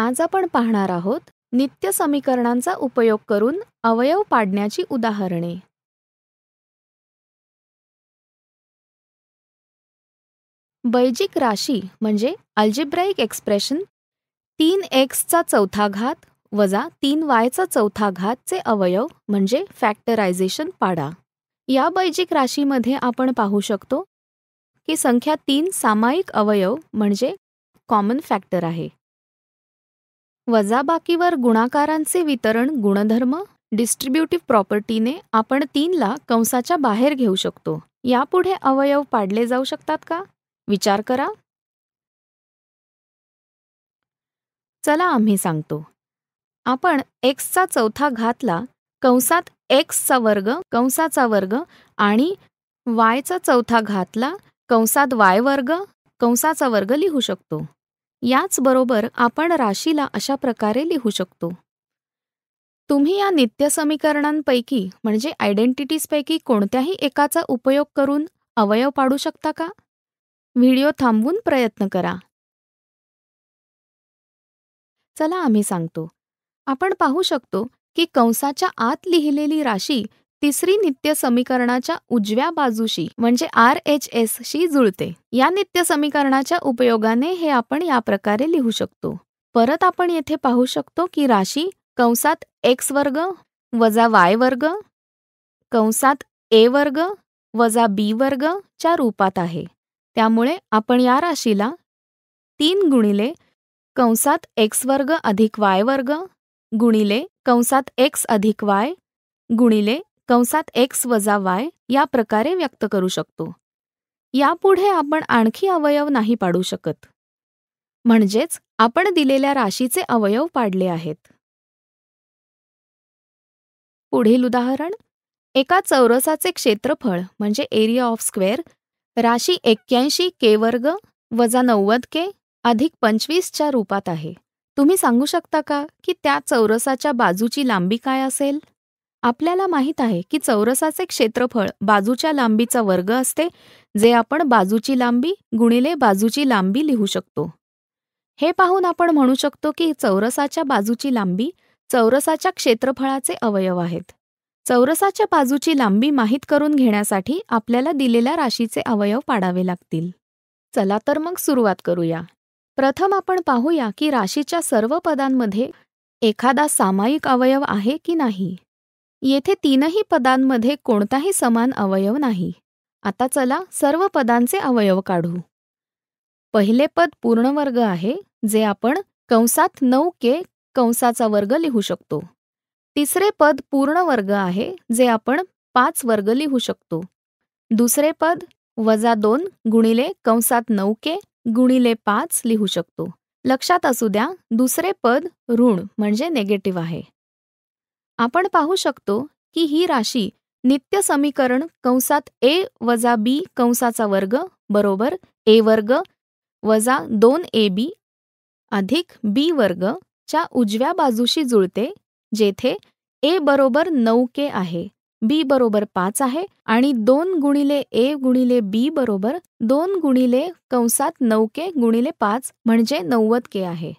आज आपण पाहणार आहोत नित्य समीकरणांचा उपयोग करून अवयव पाडण्याची उदाहरणे बैजिक राशी म्हणजे अल्जिब्राईक एक्सप्रेशन तीन एक्सचा चौथा घात वजा तीन वायचा चौथा घातचे अवयव म्हणजे फॅक्टरायझेशन पाडा या बैजिक राशीमध्ये आपण पाहू शकतो की संख्या तीन सामायिक अवयव म्हणजे कॉमन फॅक्टर आहे वजाबाकीवर गुणाकारांचे वितरण गुणधर्म डिस्ट्रीब्युटिव्ह प्रॉपर्टीने आपण तीनला कंसाच्या बाहेर घेऊ शकतो यापुढे अवयव पाडले जाऊ शकतात का विचार करा चला आम्ही सांगतो आपण एक्सचा चौथा घातला कंसात एक्सचा वर्ग कंसाचा वर्ग आणि वायचा चौथा घातला कंसात वाय वर्ग कंसाचा वर्ग लिहू शकतो याचबरोबर आपण राशीला अशा प्रकारे लिहू शकतो तुम्ही या नित्य नित्यसमीकरणांपैकी म्हणजे आयडेंटिटीजपैकी कोणत्याही एकाचा उपयोग करून अवयव पाडू शकता का व्हिडिओ थांबवून प्रयत्न करा चला आम्ही सांगतो आपण पाहू शकतो की कंसाच्या आत लिहिलेली राशी तिसरी नित्य समीकरणाच्या उजव्या बाजूशी म्हणजे आर एच एस शी जुळते या नित्य समीकरणाच्या उपयोगाने हे आपण या प्रकारे लिहू शकतो परत आपण येथे पाहू शकतो की राशी कंसात एक्स वर्ग वजा वाय वर्ग कंसात ए वर्ग वजा बी वर्ग च्या रूपात आहे त्यामुळे आपण या राशीला तीन गुणिले कंसात एक्स वर्ग अधिक वाय वर्ग गुणिले कंसात एक्स अधिक वाय गुणिले कंसात एक्स वजा वाय या प्रकारे व्यक्त करू शकतो यापुढे आपण आणखी अवयव नाही पाडू शकत म्हणजेच आपण दिलेल्या राशीचे अवयव पाडले आहेत पुढील उदाहरण एका चौरसाचे क्षेत्रफळ म्हणजे एरिया ऑफ स्क्वेअर राशी एक्क्याऐंशी के वर्ग वजा नव्वद के अधिक पंचवीसच्या रूपात आहे तुम्ही सांगू शकता का की त्या चौरसाच्या बाजूची लांबी काय असेल आपल्याला माहीत आहे की चौरसाचे क्षेत्रफळ बाजूच्या लांबीचा वर्ग असते जे आपण बाजूची लांबी गुणिले बाजूची लांबी लिहू शकतो हे पाहून आपण म्हणू शकतो की चौरसाच्या बाजूची लांबी चौरसाच्या क्षेत्रफळाचे अवयव आहेत चौरसाच्या बाजूची लांबी माहीत करून घेण्यासाठी आपल्याला दिलेल्या राशीचे अवयव पाडावे लागतील चला तर मग सुरुवात करूया प्रथम आपण पाहूया की राशीच्या सर्व पदांमध्ये एखादा सामायिक अवयव आहे की नाही येथे तीनही पदांमध्ये कोणताही समान अवयव नाही आता चला सर्व पदांचे अवयव काढू पहिले पद पूर्णवर्ग आहे जे आपण कंसात नऊ के कंसाचा वर्ग लिहू शकतो तिसरे पद पूर्णवर्ग आहे जे आपण पाच वर्ग लिहू शकतो दुसरे पद वजा दोन गुणिले कंसात नऊ के गुणिले पाच लिहू शकतो लक्षात असू द्या दुसरे पद ऋण म्हणजे नेगेटिव्ह आहे आपण पाहू शकतो की ही राशी नित्य समीकरण कंसात ए वजा बी कंसाचा वर्ग बरोबर ए वर्ग वजा दोन ए बी अधिक बी वर्ग च्या उजव्या बाजूशी जुळते जेथे ए बरोबर नऊ के आहे बी बरोबर पाच आहे आणि दोन गुणिले ए गुणिले बी बरोबर दोन गुणिले कंसात नऊ के गुणिले पाच म्हणजे नव्वद के आहे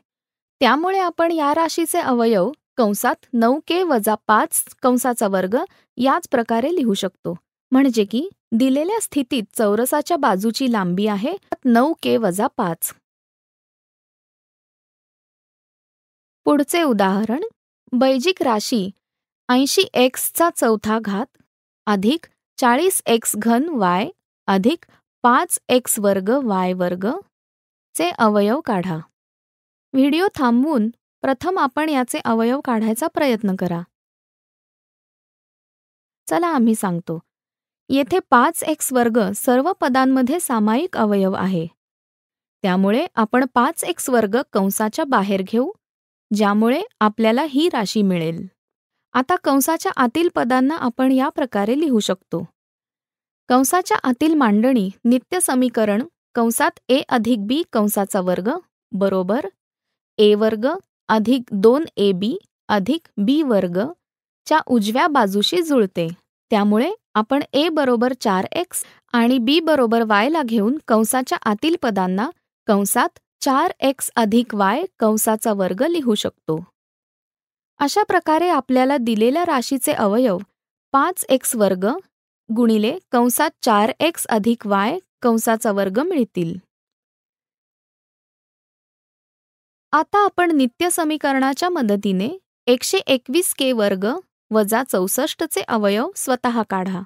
त्यामुळे आपण या राशीचे अवयव कंसात नऊ के वजा पाच कंसाचा वर्ग याच प्रकारे लिहू शकतो म्हणजे की दिलेल्या स्थितीत चौरसाच्या बाजूची लांबी आहे नऊ के वजा पाच पुढचे उदाहरण बैजिक राशी ऐंशी एक्सचा चौथा घात अधिक चाळीस एक्स घन वाय अधिक पाच एक्स वर्ग वाय वर्ग चे अवयव काढा व्हिडिओ थांबवून प्रथम आपण याचे अवयव काढायचा प्रयत्न करा चला आम्ही सांगतो येथे पाच एक्स वर्ग सर्व पदांमध्ये सामायिक अवयव आहे त्यामुळे आपण पाच एक्स वर्ग कंसाच्या बाहेर घेऊ ज्यामुळे आपल्याला ही राशी मिळेल आता कंसाच्या आतील पदांना आपण या प्रकारे लिहू शकतो कंसाच्या आतील मांडणी नित्य समीकरण कंसात ए अधिक बी कंसाचा वर्ग बरोबर ए वर्ग अधिक दोन ए बी अधिक बी वर्ग च्या उजव्या बाजूशी जुळते त्यामुळे आपण ए बरोबर चार एक्स आणि बी बरोबर वायला घेऊन कंसाच्या आतील पदांना कंसात चार एक्स अधिक वाय कंसाचा वर्ग लिहू शकतो अशा प्रकारे आपल्याला दिलेल्या राशीचे अवयव पाच एक्स वर्ग गुणिले कंसात चार एक्स अधिक वाय कंसाचा वर्ग मिळतील आता आपण नित्य समीकरणाच्या मदतीने एकशे एकवीस के वर्ग वजा चौसष्टचे अवयव स्वतः काढा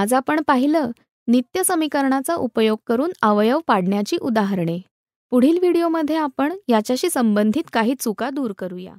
आज आपण पाहिलं नित्य समीकरणाचा उपयोग करून अवयव पाडण्याची उदाहरणे पुढील व्हिडिओमध्ये आपण याच्याशी संबंधित काही चुका दूर करूया